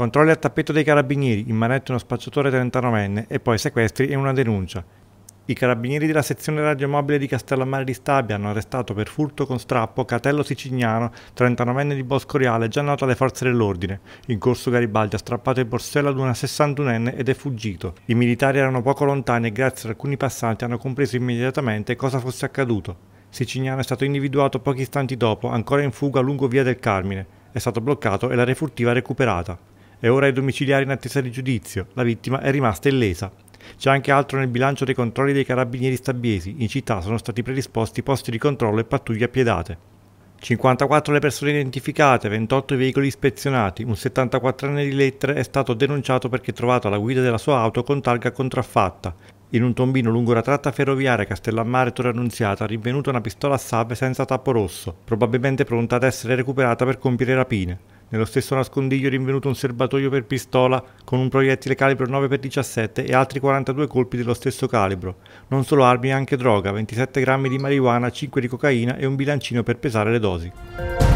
Controlli al tappeto dei carabinieri, immanetti uno spacciatore 39enne e poi sequestri e una denuncia. I carabinieri della sezione radiomobile di Castellammare di Stabia hanno arrestato per furto con strappo Catello Sicignano, 39enne di Reale, già noto alle forze dell'ordine. In corso Garibaldi ha strappato il borsello ad una 61enne ed è fuggito. I militari erano poco lontani e grazie ad alcuni passanti hanno compreso immediatamente cosa fosse accaduto. Sicignano è stato individuato pochi istanti dopo, ancora in fuga lungo via del Carmine. È stato bloccato e la refurtiva recuperata e ora è domiciliare in attesa di giudizio. La vittima è rimasta illesa. C'è anche altro nel bilancio dei controlli dei carabinieri stabiesi. In città sono stati predisposti posti di controllo e pattuglie appiedate. 54 le persone identificate, 28 i veicoli ispezionati, un 74enne di lettere è stato denunciato perché trovato alla guida della sua auto con targa contraffatta. In un tombino lungo la tratta ferroviaria Castellammare Torre Annunziata è rinvenuta una pistola a salve senza tappo rosso, probabilmente pronta ad essere recuperata per compiere rapine. Nello stesso nascondiglio è rinvenuto un serbatoio per pistola con un proiettile calibro 9x17 e altri 42 colpi dello stesso calibro. Non solo armi, anche droga, 27 grammi di marijuana, 5 di cocaina e un bilancino per pesare le dosi.